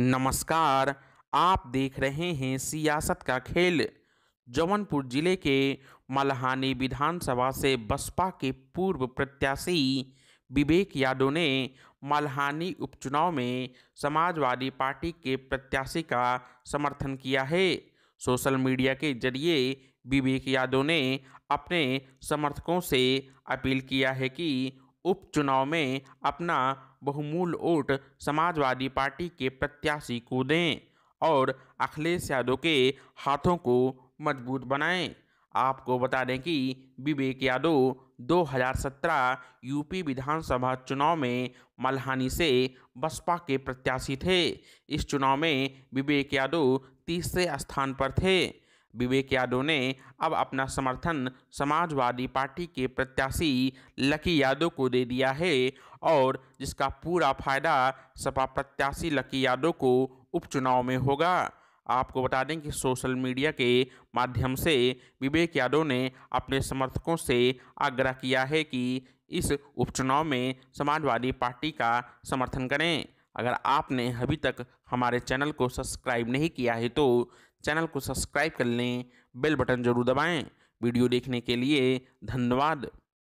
नमस्कार आप देख रहे हैं सियासत का खेल जौनपुर जिले के मलहानी विधानसभा से बसपा के पूर्व प्रत्याशी विवेक यादव ने मलहानी उपचुनाव में समाजवादी पार्टी के प्रत्याशी का समर्थन किया है सोशल मीडिया के जरिए विवेक यादव ने अपने समर्थकों से अपील किया है कि उपचुनाव में अपना बहुमूल वोट समाजवादी पार्टी के प्रत्याशी को दें और अखिलेश यादव के हाथों को मजबूत बनाएं आपको बता दें कि विवेक यादव 2017 यूपी विधानसभा चुनाव में मल्हानी से बसपा के प्रत्याशी थे इस चुनाव में विवेक यादव तीसरे स्थान पर थे विवेक यादव ने अब अपना समर्थन समाजवादी पार्टी के प्रत्याशी लकी यादव को दे दिया है और जिसका पूरा फायदा सपा प्रत्याशी लकी यादव को उपचुनाव में होगा आपको बता दें कि सोशल मीडिया के माध्यम से विवेक यादव ने अपने समर्थकों से आग्रह किया है कि इस उपचुनाव में समाजवादी पार्टी का समर्थन करें अगर आपने अभी तक हमारे चैनल को सब्सक्राइब नहीं किया है तो चैनल को सब्सक्राइब कर लें बेल बटन जरूर दबाएं वीडियो देखने के लिए धन्यवाद